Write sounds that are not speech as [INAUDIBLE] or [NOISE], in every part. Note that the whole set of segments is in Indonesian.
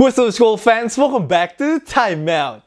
What's up school fans, welcome back to Time Out.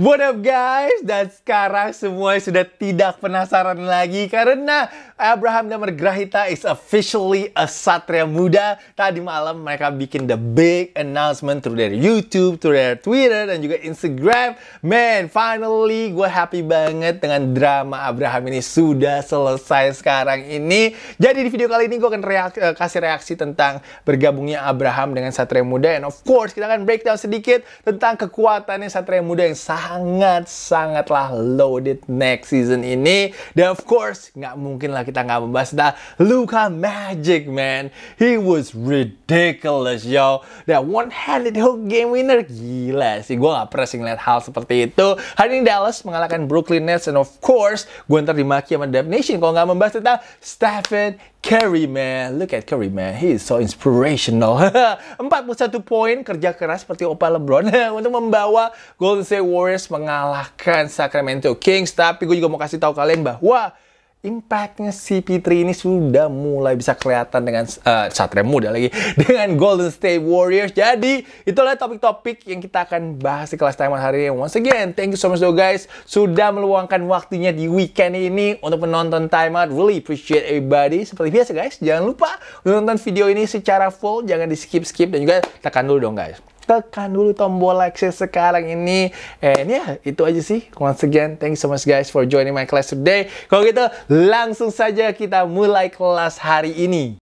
What up guys, dan sekarang semua sudah tidak penasaran lagi karena Abraham Damar Grahita is officially a satria muda. Tadi malam mereka bikin the big announcement through their YouTube, through their Twitter, dan juga Instagram. Man, finally gue happy banget dengan drama Abraham ini sudah selesai sekarang ini. Jadi di video kali ini gue akan reaksi, eh, kasih reaksi tentang bergabungnya Abraham dengan satria muda. And of course, kita akan breakdown sedikit tentang kekuatannya satria muda yang sangat-sangatlah loaded next season ini. Dan of course, nggak mungkin lagi kita nggak membahas tentang Luka Magic man he was ridiculous yo that one handed hook game winner gila sih gue nggak pernah sih ngeliat hal seperti itu hari ini Dallas mengalahkan Brooklyn Nets and of course gue ntar dimaki sama Dab Nation kalau nggak membahas tentang Stephen Curry man, look at Curry man, he is so inspirational. 41 [LAUGHS] poin kerja keras seperti Opa LeBron [LAUGHS] untuk membawa Golden State Warriors mengalahkan Sacramento Kings. Tapi gue juga mau kasih tahu kalian bahwa impactnya cp 3 ini sudah mulai bisa kelihatan dengan uh, satria muda lagi [LAUGHS] dengan Golden State Warriors. Jadi itulah topik-topik yang kita akan bahas di kelas timeout hari ini. Once again, thank you so much though guys sudah meluangkan waktunya di weekend ini untuk menonton out Really appreciate everybody. Seperti biasa guys, jangan lupa menonton video ini secara full, jangan di skip-skip dan juga tekan dulu dong guys tekan dulu tombol like share sekarang ini. And eh, ya, yeah, itu aja sih. Once again, thank you so much guys for joining my class today. Kalau gitu, langsung saja kita mulai kelas hari ini.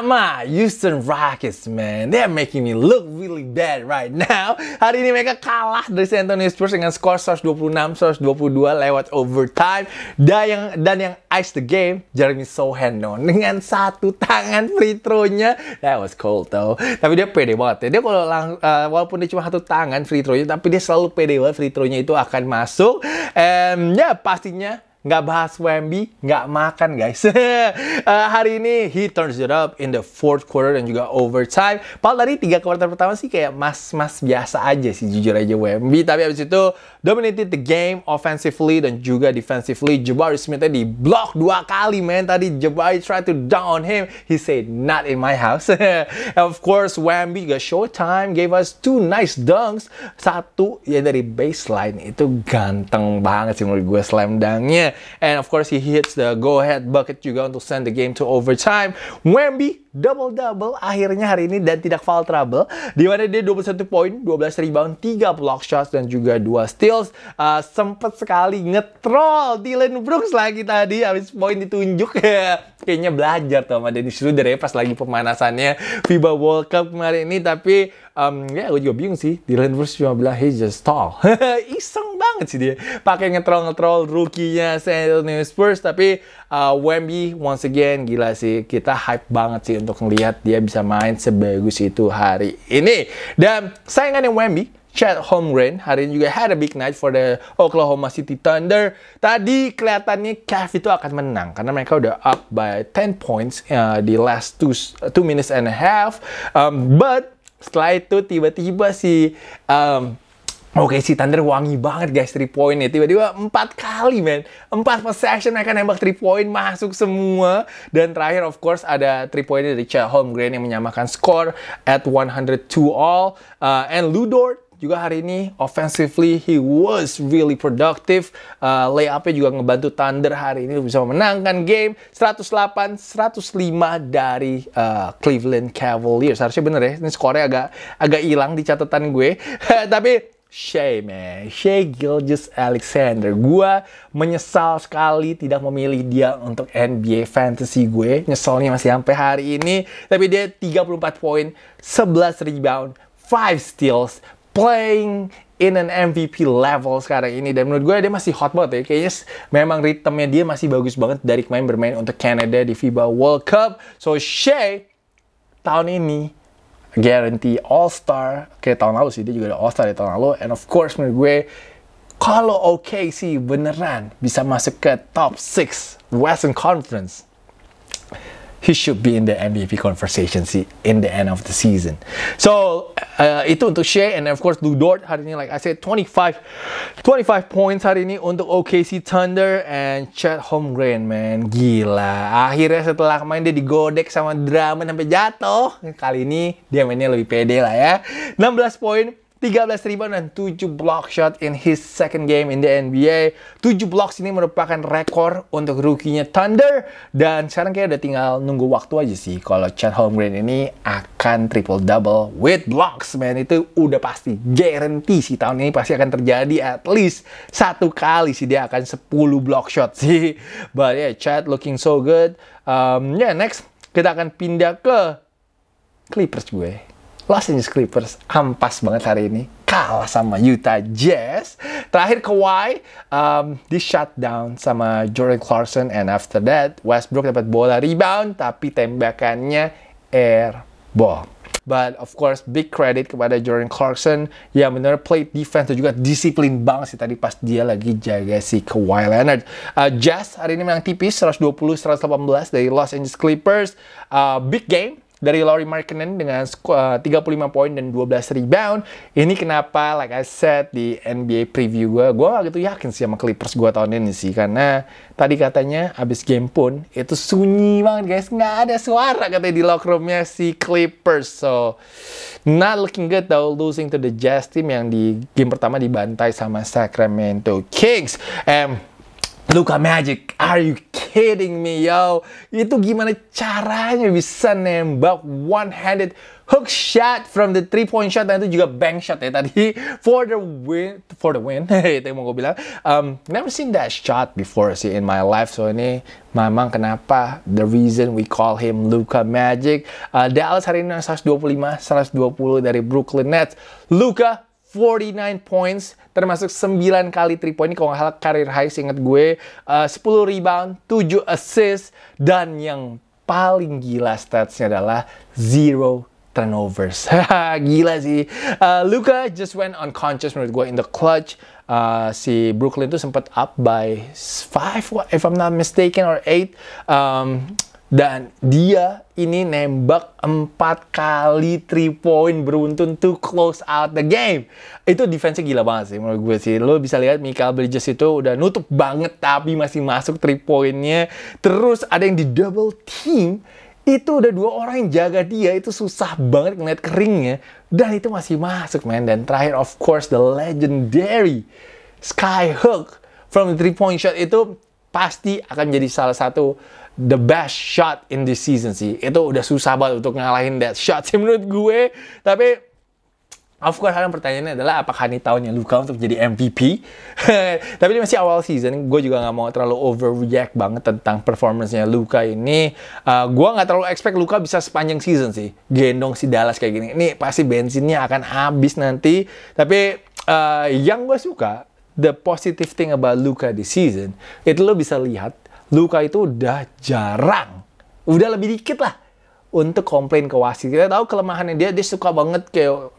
pertama, Houston Rockets, man. They're making me look really bad right now. [LAUGHS] Hari ini mereka kalah dari San Antonio Spurs dengan skor 126-122 lewat overtime. Dan yang, dan yang ice the game, Jeremy Sohanon. Dengan satu tangan free throw-nya. That was cold, though. Tapi dia pede banget ya. Dia kalau lang, uh, walaupun dia cuma satu tangan free throw-nya, tapi dia selalu pede banget free throw-nya itu akan masuk. And ya, yeah, pastinya nggak bahas Wemby, nggak makan guys. uh, [LAUGHS] hari ini he turns it up in the fourth quarter dan juga overtime. Paul tadi tiga kuartal pertama sih kayak mas-mas biasa aja sih jujur aja Wemby. Tapi abis itu dominated the game offensively dan juga defensively. Jabari Smith di block dua kali man. Tadi Jabari try to dunk on him. He said not in my house. [LAUGHS] of course Wemby juga showtime gave us two nice dunks. Satu ya dari baseline itu ganteng banget sih menurut gue slam dunknya. And of course, he hits the go-ahead bucket juga untuk send the game to overtime. Wemby double-double akhirnya hari ini dan tidak foul trouble. Di mana dia 21 poin, 12 rebound, 3 block shots, dan juga 2 steals. Uh, sempet sekali ngetrol Dylan Brooks lagi tadi habis poin ditunjuk ya. [LAUGHS] Kayaknya belajar tuh sama Dennis Schroeder ya pas lagi pemanasannya FIBA World Cup kemarin ini. Tapi um, ya yeah, gue juga bingung sih. Dylan Brooks cuma bilang, he just tall. [LAUGHS] Iseng banget sih dia. Pakai ngetrol-ngetrol rookie-nya San Antonio Spurs tapi uh, Wemby once again gila sih. Kita hype banget sih untuk melihat dia bisa main sebagus itu hari ini. Dan yang Wemby Chad Holmgren hari ini juga had a big night for the Oklahoma City Thunder. Tadi kelihatannya Cavs itu akan menang karena mereka udah up by 10 points uh, di last two, two minutes and a half. Um, but setelah itu tiba-tiba si um, Oke si Thunder wangi banget guys 3 point ya tiba-tiba 4 kali men 4 possession mereka nembak 3 point masuk semua dan terakhir of course ada 3 point dari Chad Holmgren yang menyamakan skor at 102 all uh, and Ludort juga hari ini offensively he was really productive uh, layupnya juga ngebantu Thunder hari ini bisa memenangkan game 108 105 dari uh, Cleveland Cavaliers harusnya bener ya ini skornya agak agak hilang di catatan gue [LAUGHS] tapi Shay, man. Shay Gilgis Alexander. Gua menyesal sekali tidak memilih dia untuk NBA Fantasy gue. Nyesalnya masih sampai hari ini. Tapi dia 34 poin, 11 rebound, 5 steals, playing in an MVP level sekarang ini dan menurut gue dia masih hot banget ya kayaknya memang ritmenya dia masih bagus banget dari kemarin bermain untuk Canada di FIBA World Cup so Shay tahun ini guarantee All Star kayak tahun lalu sih dia juga ada All Star di tahun lalu and of course menurut gue kalau oke sih beneran bisa masuk ke top 6 Western Conference he should be in the MVP conversation in the end of the season. So uh, itu untuk Shea and of course Dort hari ini like I said 25 25 points hari ini untuk OKC Thunder and Chad Holmgren man gila. Akhirnya setelah main dia digodek sama Drummond sampai jatuh. Kali ini dia mainnya lebih pede lah ya. 16 poin 13 ribuan dan 7 block shot in his second game in the NBA. 7 blocks ini merupakan rekor untuk rookie-nya Thunder. Dan sekarang kayak udah tinggal nunggu waktu aja sih kalau Chad Holmgren ini akan triple-double with blocks, man. Itu udah pasti. Guarantee sih tahun ini pasti akan terjadi at least satu kali sih dia akan 10 block shot sih. [LAUGHS] But yeah, Chad looking so good. Um, yeah, next kita akan pindah ke Clippers gue. Los Angeles Clippers ampas banget hari ini kalah sama Utah Jazz. Terakhir Kawhi um, di shutdown sama Jordan Clarkson and after that Westbrook dapat bola rebound tapi tembakannya air ball. But of course, big credit kepada Jordan Clarkson yang benar play defense dan juga disiplin banget sih tadi pas dia lagi jaga si Kawhi Leonard. Uh, Jazz hari ini memang tipis 120-118 dari Los Angeles Clippers. Uh, big game dari Lauri Markkinen dengan 35 eh, poin dan 12 rebound. Ini kenapa, like I said di NBA preview gue, gue gak gitu yakin sih sama Clippers gue tahun ini sih. Karena tadi katanya abis game pun itu sunyi banget guys. Gak ada suara katanya di locker roomnya si Clippers. So, not looking good though losing to the Jazz team yang di game pertama dibantai sama Sacramento Kings. And Luka Magic, are you kidding me yo? Itu gimana caranya bisa nembak one-handed hook shot from the three point shot dan itu juga bank shot ya tadi for the win for the win [LAUGHS] itu yang mau gue bilang um, never seen that shot before sih in my life so ini memang kenapa the reason we call him Luka Magic uh, Dallas hari ini 125 120 dari Brooklyn Nets Luka 49 points, termasuk 9 kali 3 point. Kalau nggak salah karir high seingat gue. Eh, uh, 10 rebound, 7 assist, dan yang paling gila statsnya adalah 0 turnovers. [LAUGHS] gila sih. Uh, Luka just went unconscious menurut gue in the clutch. Uh, si Brooklyn tuh sempat up by 5 if I'm not mistaken or 8. Um, dan dia ini nembak empat kali 3 point beruntun to close out the game. Itu defense gila banget sih menurut gue sih. Lo bisa lihat Michael Bridges itu udah nutup banget tapi masih masuk 3 pointnya. Terus ada yang di double team itu udah dua orang yang jaga dia itu susah banget ngeliat keringnya dan itu masih masuk men dan terakhir of course the legendary skyhook from the three point shot itu pasti akan jadi salah satu the best shot in this season sih. Itu udah susah banget untuk ngalahin that shot sih [LAUGHS] menurut gue. Tapi Of course, sekarang pertanyaannya adalah apakah ini tahunnya Luka untuk jadi MVP? [LAUGHS] Tapi ini masih awal season, gue juga nggak mau terlalu overreact banget tentang performance-nya Luka ini. Uh, eh, gue nggak terlalu expect Luka bisa sepanjang season sih, gendong si Dallas kayak gini. Ini pasti bensinnya akan habis nanti. Tapi uh, yang gue suka, the positive thing about Luka di season, itu lo bisa lihat Luka itu udah jarang. Udah lebih dikit lah untuk komplain ke wasit. Kita tahu kelemahannya dia, dia suka banget kayak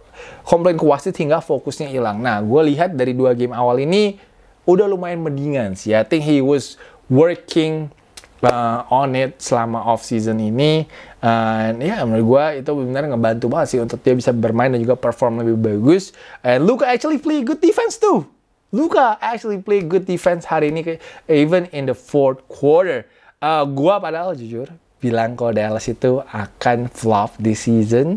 komplain ke wasit hingga fokusnya hilang. Nah, gue lihat dari dua game awal ini, udah lumayan mendingan sih. I think he was working uh, on it selama off season ini. Uh, ya, yeah, menurut gue itu benar ngebantu banget sih untuk dia bisa bermain dan juga perform lebih bagus. And Luka actually play good defense too. Luka actually play good defense hari ini even in the fourth quarter. Uh, gua padahal jujur bilang kalau Dallas itu akan flop this season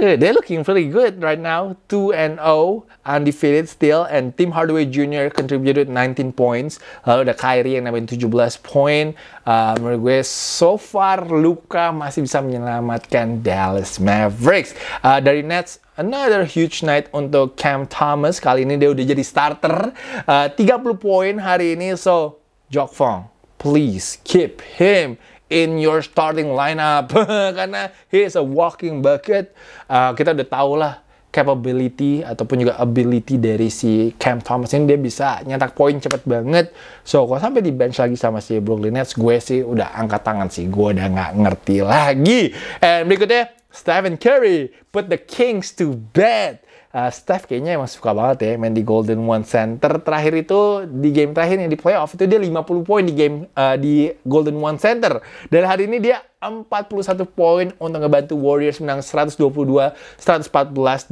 they're looking really good right now. 2 and 0, undefeated still. And Tim Hardaway Jr. contributed 19 points. Lalu ada Kyrie yang nambahin 17 poin. Uh, menurut gue, so far Luka masih bisa menyelamatkan Dallas Mavericks. Uh, dari Nets, Another huge night untuk Cam Thomas. Kali ini dia udah jadi starter. Uh, 30 poin hari ini. So, Jok Fong, please keep him in your starting lineup [LAUGHS] karena he is a walking bucket. Uh, kita udah tau lah capability ataupun juga ability dari si Cam Thomas ini dia bisa nyetak poin cepet banget. So kalau sampai di bench lagi sama si Brooklyn Nets, gue sih udah angkat tangan sih, gue udah nggak ngerti lagi. And berikutnya Stephen Curry put the Kings to bed uh, Steph kayaknya emang suka banget ya main di Golden One Center. Terakhir itu di game terakhir yang di playoff itu dia 50 poin di game uh, di Golden One Center. Dan hari ini dia 41 poin untuk ngebantu Warriors menang 122 114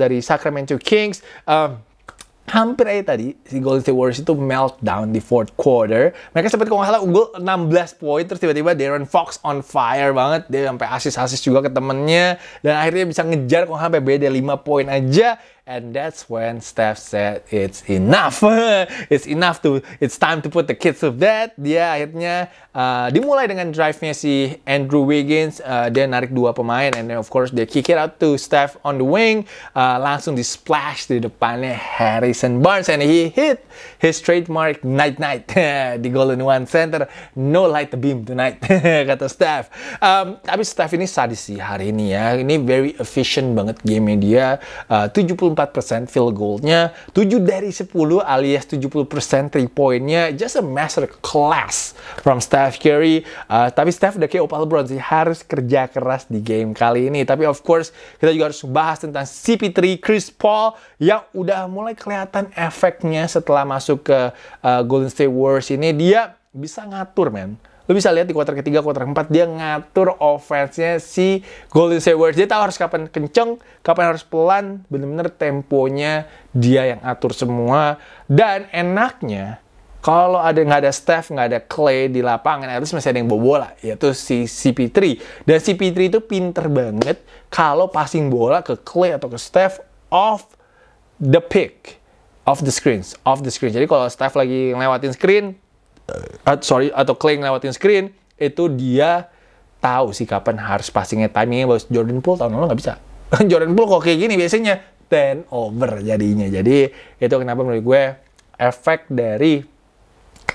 dari Sacramento Kings. Um, hampir aja tadi si Golden State Warriors itu meltdown di fourth quarter. Mereka sempat kalau salah unggul 16 poin terus tiba-tiba Darren Fox on fire banget. Dia sampai asis-asis juga ke temennya dan akhirnya bisa ngejar kalau sampai beda 5 poin aja. And that's when Steph said, it's enough, [LAUGHS] it's enough to, it's time to put the kids to bed. Dia akhirnya uh, dimulai dengan drive-nya si Andrew Wiggins. Uh, dia narik dua pemain and then of course dia kick it out to Steph on the wing. Uh, langsung di splash di depannya Harrison Barnes and he hit his trademark night-night [LAUGHS] di Golden One Center. No light beam tonight, [LAUGHS] kata Steph. Um, tapi Steph ini sadis sih hari ini ya. Ini very efficient banget game-nya dia. Uh, 54% field goal-nya, 7 dari 10 alias 70% 3 point-nya, just a master class from Steph Curry. Uh, tapi Steph udah kayak opal bronze sih, harus kerja keras di game kali ini. Tapi of course, kita juga harus bahas tentang CP3 Chris Paul yang udah mulai kelihatan efeknya setelah masuk ke uh, Golden State Warriors ini. Dia bisa ngatur, men lo bisa lihat di kuarter ketiga, kuarter keempat dia ngatur offense-nya si Golden State Warriors. Dia tahu harus kapan kenceng, kapan harus pelan, bener-bener temponya dia yang atur semua. Dan enaknya kalau ada nggak ada Steph, nggak ada Clay di lapangan, harus masih ada yang bawa bola, yaitu si CP3. Dan CP3 itu pinter banget kalau passing bola ke Clay atau ke Steph off the pick, off the screens, off the screen. Jadi kalau Steph lagi lewatin screen, uh, sorry atau Clay lewatin screen itu dia tahu sih kapan harus passingnya timingnya bagus Jordan Poole tahun lalu nggak bisa [LAUGHS] Jordan Poole kok kayak gini biasanya ten over jadinya jadi itu kenapa menurut gue efek dari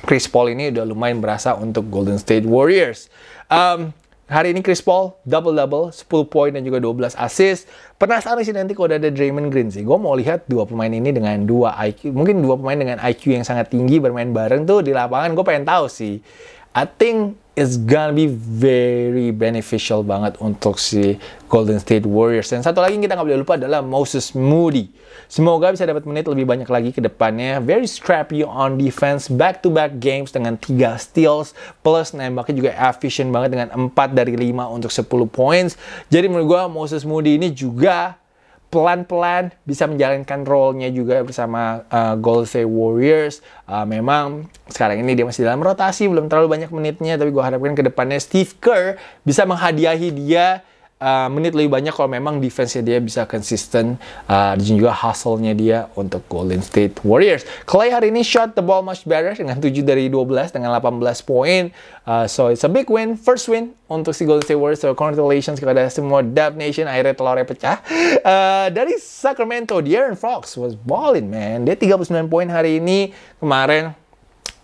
Chris Paul ini udah lumayan berasa untuk Golden State Warriors um, Hari ini Chris Paul double-double, 10 poin dan juga 12 assist. Penasaran sih nanti kalau ada Draymond Green sih. Gue mau lihat dua pemain ini dengan dua IQ, mungkin dua pemain dengan IQ yang sangat tinggi bermain bareng tuh di lapangan. Gue pengen tahu sih I think it's gonna be very beneficial banget untuk si Golden State Warriors. Dan satu lagi yang kita nggak boleh lupa adalah Moses Moody. Semoga bisa dapat menit lebih banyak lagi ke depannya. Very scrappy on defense, back-to-back -back games dengan 3 steals, plus nembaknya juga efficient banget dengan 4 dari 5 untuk 10 points. Jadi menurut gue Moses Moody ini juga pelan-pelan bisa menjalankan role-nya juga bersama uh, eh, State Warriors. Uh, memang sekarang ini dia masih dalam rotasi, belum terlalu banyak menitnya, tapi gue harapkan ke depannya Steve Kerr bisa menghadiahi dia uh, menit lebih banyak kalau memang defense-nya dia bisa konsisten uh, dan juga hustle-nya dia untuk Golden State Warriors. Clay hari ini shot the ball much better dengan 7 dari 12 dengan 18 poin. Uh, so it's a big win, first win untuk si Golden State Warriors. So congratulations kepada semua Dub Nation akhirnya telurnya pecah. Uh, dari Sacramento, De'Aaron Fox was balling man. Dia 39 poin hari ini kemarin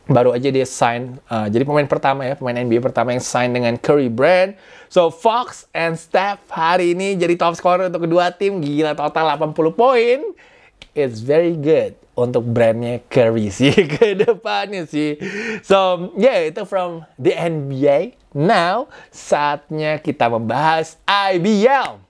baru aja dia sign. Uh, jadi pemain pertama ya, pemain NBA pertama yang sign dengan Curry Brand. So Fox and Steph hari ini jadi top scorer untuk kedua tim. Gila total 80 poin. It's very good untuk brandnya Curry [LAUGHS] sih ke depannya sih. So yeah itu from the NBA. Now saatnya kita membahas IBL.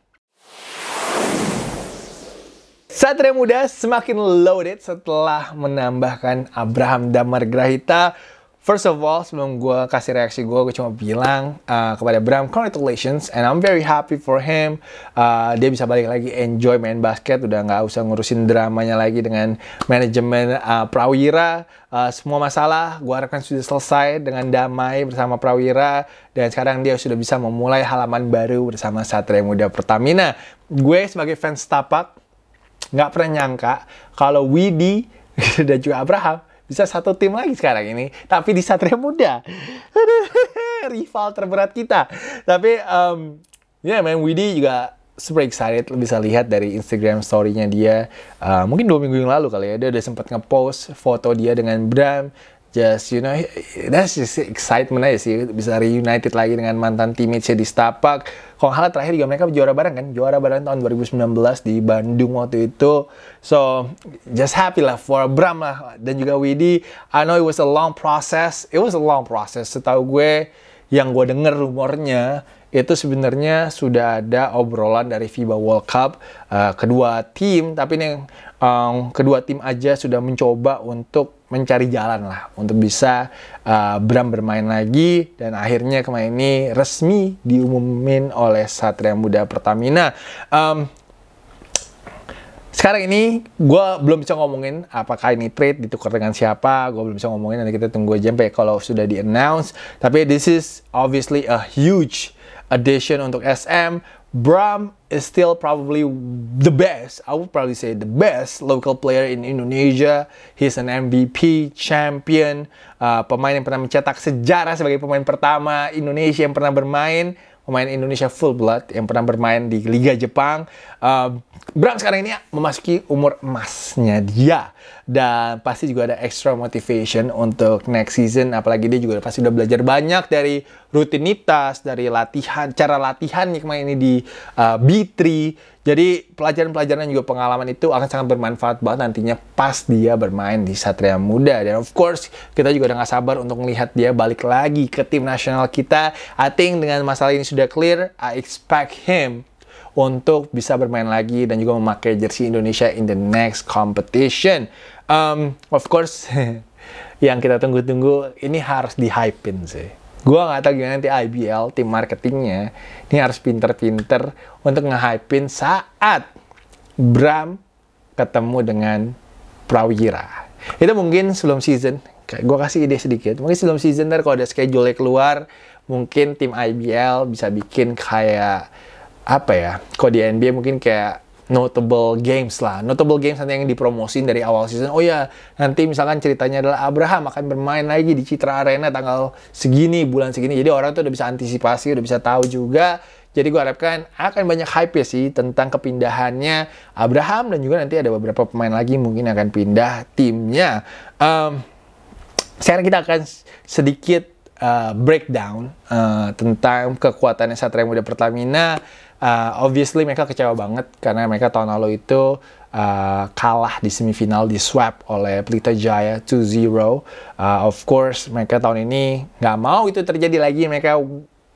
Satria Muda semakin loaded setelah menambahkan Abraham Damar Grahita. First of all, sebelum gue kasih reaksi gue, gue cuma bilang uh, kepada Bram, congratulations, and I'm very happy for him. Uh, dia bisa balik lagi enjoy main basket, udah nggak usah ngurusin dramanya lagi dengan manajemen uh, Prawira. Uh, semua masalah gue harapkan sudah selesai dengan damai bersama Prawira dan sekarang dia sudah bisa memulai halaman baru bersama Satria Muda Pertamina. Gue sebagai fans tapak nggak pernah nyangka kalau Widi [LAUGHS] dan juga Abraham bisa satu tim lagi sekarang ini, tapi di Satria Muda. [LAUGHS] Rival terberat kita. Tapi um, ya yeah, main Widi juga super excited lo bisa lihat dari Instagram story-nya dia uh, mungkin dua minggu yang lalu kali ya dia udah sempat ngepost foto dia dengan Bram just you know that's just excitement aja sih bisa reunited lagi dengan mantan timnya di Stapak kalau hal terakhir juga mereka juara bareng kan juara bareng tahun 2019 di Bandung waktu itu so just happy lah for Bram lah dan juga Widi I know it was a long process it was a long process setahu gue yang gue denger rumornya itu sebenarnya sudah ada obrolan dari FIBA World Cup uh, kedua tim tapi nih eh, um, kedua tim aja sudah mencoba untuk mencari jalan lah untuk bisa uh, Bram bermain lagi dan akhirnya kemarin ini resmi diumumin oleh Satria Muda Pertamina. Um, sekarang ini gue belum bisa ngomongin apakah ini trade ditukar dengan siapa gue belum bisa ngomongin nanti kita tunggu aja sampai kalau sudah di announce tapi this is obviously a huge addition untuk SM Bram is still probably the best. I would probably say the best local player in Indonesia. He's an MVP champion, uh, pemain yang pernah mencetak sejarah sebagai pemain pertama Indonesia yang pernah bermain pemain Indonesia full blood yang pernah bermain di Liga Jepang. Uh, Bram sekarang ini memasuki umur emasnya dia dan pasti juga ada extra motivation untuk next season apalagi dia juga pasti udah belajar banyak dari rutinitas, dari latihan, cara latihan yang kemarin ini di uh, eh, B3 jadi pelajaran-pelajaran juga pengalaman itu akan sangat bermanfaat banget nantinya pas dia bermain di Satria Muda. Dan of course kita juga udah gak sabar untuk melihat dia balik lagi ke tim nasional kita. I think dengan masalah ini sudah clear, I expect him untuk bisa bermain lagi dan juga memakai jersey Indonesia in the next competition. Um, of course, [LAUGHS] yang kita tunggu-tunggu ini harus di sih gue nggak tahu gimana nanti IBL tim marketingnya ini harus pinter-pinter untuk nge-hypein saat Bram ketemu dengan Prawira itu mungkin sebelum season gue kasih ide sedikit mungkin sebelum season ntar kalau ada schedule keluar mungkin tim IBL bisa bikin kayak apa ya kalau di NBA mungkin kayak notable games lah. Notable games nanti yang dipromosin dari awal season. Oh ya, nanti misalkan ceritanya adalah Abraham akan bermain lagi di Citra Arena tanggal segini, bulan segini. Jadi orang tuh udah bisa antisipasi, udah bisa tahu juga. Jadi gue harapkan akan banyak hype ya sih tentang kepindahannya Abraham dan juga nanti ada beberapa pemain lagi mungkin akan pindah timnya. Um, sekarang kita akan sedikit uh, breakdown uh, tentang kekuatannya Satria Muda Pertamina uh, obviously mereka kecewa banget karena mereka tahun lalu itu uh, kalah di semifinal di swap oleh Pelita Jaya 2-0. Uh, eh, of course mereka tahun ini nggak mau itu terjadi lagi. Mereka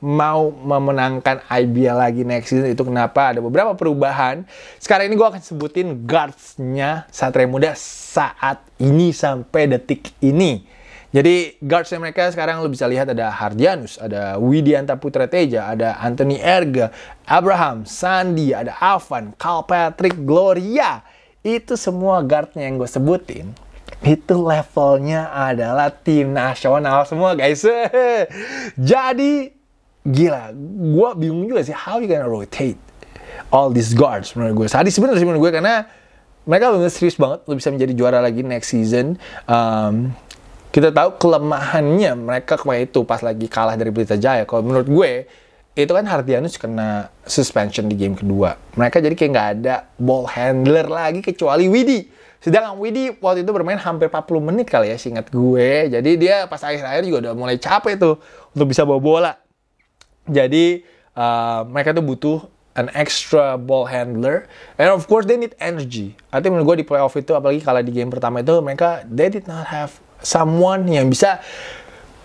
mau memenangkan IBL lagi next season itu kenapa ada beberapa perubahan sekarang ini gue akan sebutin guardsnya Satria Muda saat ini sampai detik ini jadi guardsnya mereka sekarang lo bisa lihat ada Hardianus, ada Widianta Putra Teja, ada Anthony Erga, Abraham, Sandi, ada Avan, Patrick, Gloria. Itu semua guardnya yang gue sebutin. Itu levelnya adalah tim nasional semua guys. [LAUGHS] Jadi gila, gue bingung juga sih how you gonna rotate all these guards menurut gue. Sadis sebenarnya menurut gue karena mereka benar serius banget lo bisa menjadi juara lagi next season. Um, kita tahu kelemahannya mereka kemarin itu pas lagi kalah dari Pelita Jaya. Kalau menurut gue, itu kan Hardianus kena suspension di game kedua. Mereka jadi kayak nggak ada ball handler lagi kecuali Widi. Sedangkan Widi waktu itu bermain hampir 40 menit kali ya, singkat gue. Jadi dia pas akhir-akhir juga udah mulai capek tuh untuk bisa bawa bola. Jadi uh, mereka tuh butuh an extra ball handler and of course they need energy. Artinya menurut gue di playoff itu apalagi kalau di game pertama itu mereka they did not have someone yang bisa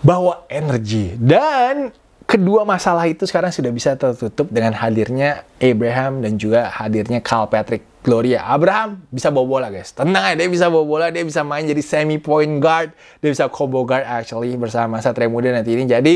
bawa energi. Dan kedua masalah itu sekarang sudah bisa tertutup dengan hadirnya Abraham dan juga hadirnya Carl Patrick Gloria. Abraham bisa bawa bola guys. Tenang aja dia bisa bawa bola, dia bisa main jadi semi point guard, dia bisa combo guard actually bersama Satria Muda nanti ini. Jadi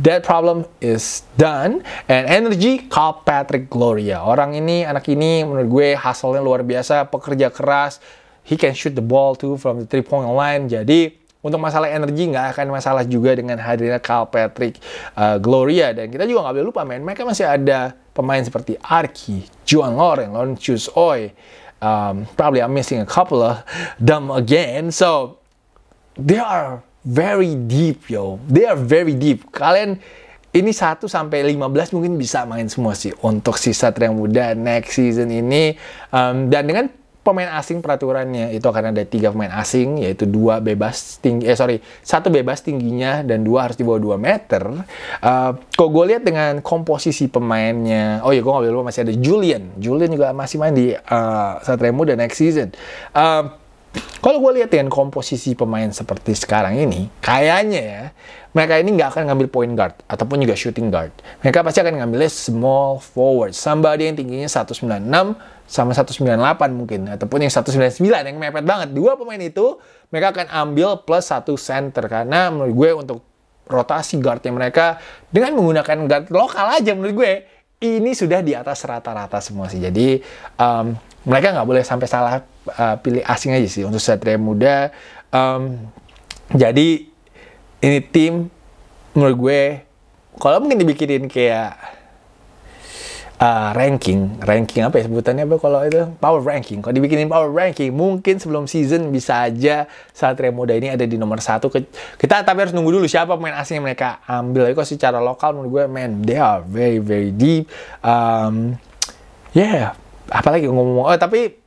that problem is done and energy Carl Patrick Gloria. Orang ini anak ini menurut gue hasilnya luar biasa, pekerja keras, he can shoot the ball too from the three point line. Jadi untuk masalah energi nggak akan masalah juga dengan hadirnya Carl Patrick uh, Gloria dan kita juga nggak boleh lupa main. mereka masih ada pemain seperti Arki, Juan Loren, Chus Oi, um, probably I'm missing a couple of them again. So they are very deep yo, they are very deep. Kalian ini 1 sampai 15 mungkin bisa main semua sih untuk sisa Satria Muda next season ini um, dan dengan pemain asing peraturannya itu akan ada tiga pemain asing yaitu dua bebas tinggi eh sorry satu bebas tingginya dan dua harus di bawah 2 meter uh, kok gue lihat dengan komposisi pemainnya oh iya gue nggak lupa masih ada Julian Julian juga masih main di uh, Satria dan next season uh, kalau gue lihat dengan komposisi pemain seperti sekarang ini, kayaknya ya, mereka ini nggak akan ngambil point guard ataupun juga shooting guard. Mereka pasti akan ngambilnya small forward. Somebody yang tingginya 196 sama 198 mungkin. Ataupun yang 199 yang mepet banget. Dua pemain itu mereka akan ambil plus satu center. Karena menurut gue untuk rotasi guardnya mereka dengan menggunakan guard lokal aja menurut gue ini sudah di atas rata-rata semua sih. Jadi um, mereka nggak boleh sampai salah Uh, pilih asing aja sih untuk Satria Muda. Um, jadi ini tim menurut gue kalau mungkin dibikinin kayak uh, ranking, ranking apa ya sebutannya apa kalau itu power ranking. Kalau dibikinin power ranking, mungkin sebelum season bisa aja Satria Muda ini ada di nomor satu. Kita tapi harus nunggu dulu siapa pemain asing yang mereka ambil. itu kalau secara lokal menurut gue, man, they are very very deep. Um, yeah, apalagi ngomong, oh tapi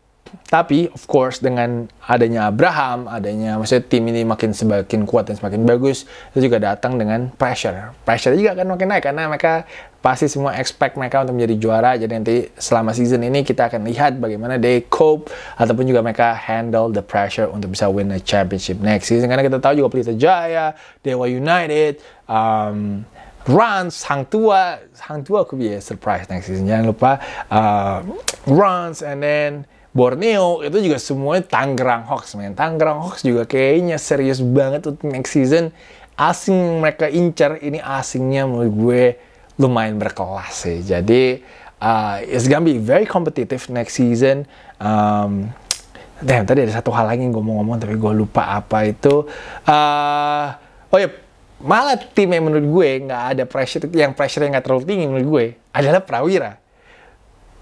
tapi of course dengan adanya Abraham, adanya maksudnya tim ini makin semakin kuat dan semakin bagus, itu juga datang dengan pressure. Pressure juga akan makin naik karena mereka pasti semua expect mereka untuk menjadi juara. Jadi nanti selama season ini kita akan lihat bagaimana they cope ataupun juga mereka handle the pressure untuk bisa win the championship next season. Karena kita tahu juga Pelita Jaya, Dewa United, um, Runs, Hang Tua, Hang Tua could be a surprise next season. Jangan lupa uh, Runs and then Borneo itu juga semuanya Tangerang Hawks main Tangerang Hawks juga kayaknya serius banget untuk next season asing mereka incar ini asingnya menurut gue lumayan berkelas sih jadi uh, it's gonna be very competitive next season um, damn, tadi ada satu hal lagi yang gue mau ngomong tapi gue lupa apa itu uh, oh ya malah tim yang menurut gue nggak ada pressure yang pressure yang nggak terlalu tinggi menurut gue adalah Prawira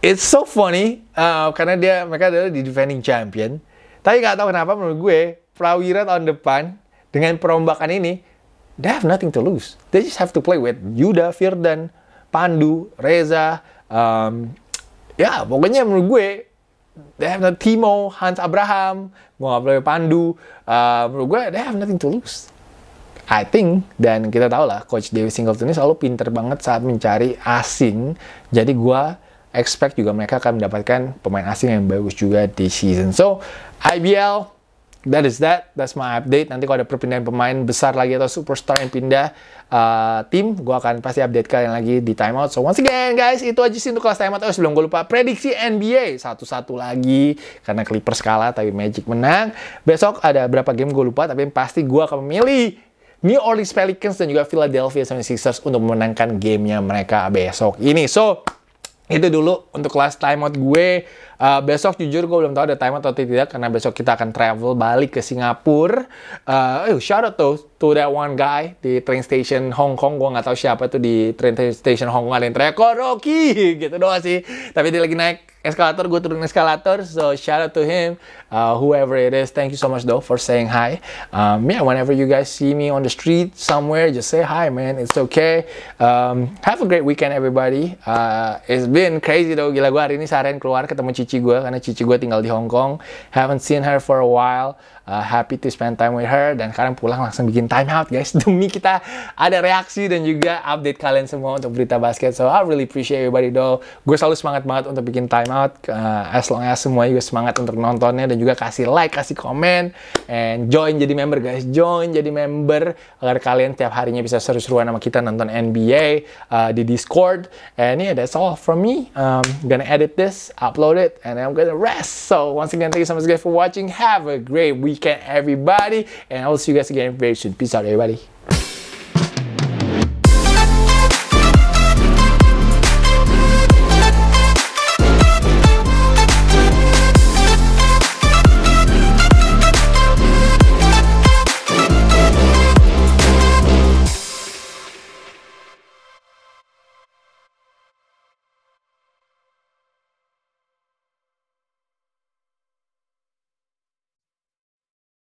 It's so funny uh, karena dia mereka adalah di defending champion. Tapi nggak tahu kenapa menurut gue Prawira tahun depan dengan perombakan ini they have nothing to lose. They just have to play with Yuda, Firdan, Pandu, Reza, um, ya pokoknya menurut gue they have not Timo, Hans Abraham, mau nggak Pandu. Uh, menurut gue they have nothing to lose. I think dan kita tahu lah coach Dewi Singleton ini selalu pinter banget saat mencari asing. Jadi gue expect juga mereka akan mendapatkan pemain asing yang bagus juga di season. So, IBL, that is that. That's my update. Nanti kalau ada perpindahan pemain besar lagi atau superstar yang pindah uh, tim, gue akan pasti update kalian lagi di timeout. So, once again guys, itu aja sih untuk kelas timeout. Oh, sebelum gue lupa, prediksi NBA satu-satu lagi. Karena Clippers kalah, tapi Magic menang. Besok ada berapa game gue lupa, tapi pasti gue akan memilih New Orleans Pelicans dan juga Philadelphia 76ers untuk memenangkan gamenya mereka besok ini. So, itu dulu untuk kelas out gue uh, besok jujur gue belum tahu ada time out atau tidak karena besok kita akan travel balik ke Singapura uh, oh, shout out to, to that one guy di train station Hong Kong gue nggak tahu siapa tuh di train station Hong Kong ada yang teriak Rocky [LAUGHS] gitu doang sih tapi dia lagi naik escalator, gue turun eskalator, So shout out to him, uh, whoever it is. Thank you so much though for saying hi. Um, yeah, whenever you guys see me on the street somewhere, just say hi, man. It's okay. Um, have a great weekend, everybody. Uh, it's been crazy though. Gila gue hari ini seharian keluar ketemu cici gue karena cici gue tinggal di Hong Kong. Haven't seen her for a while uh, happy to spend time with her dan sekarang pulang langsung bikin time out guys [LAUGHS] demi kita ada reaksi dan juga update kalian semua untuk berita basket so I really appreciate everybody though gue selalu semangat banget untuk bikin timeout uh, as long as semua juga semangat untuk nontonnya dan juga kasih like kasih komen and join jadi member guys join jadi member agar kalian tiap harinya bisa seru-seruan sama kita nonton NBA uh, di Discord and yeah that's all from me um, gonna edit this upload it and I'm gonna rest so once again thank you so much guys for watching have a great week weekend, everybody. And I will see you guys again very soon. Peace out, everybody.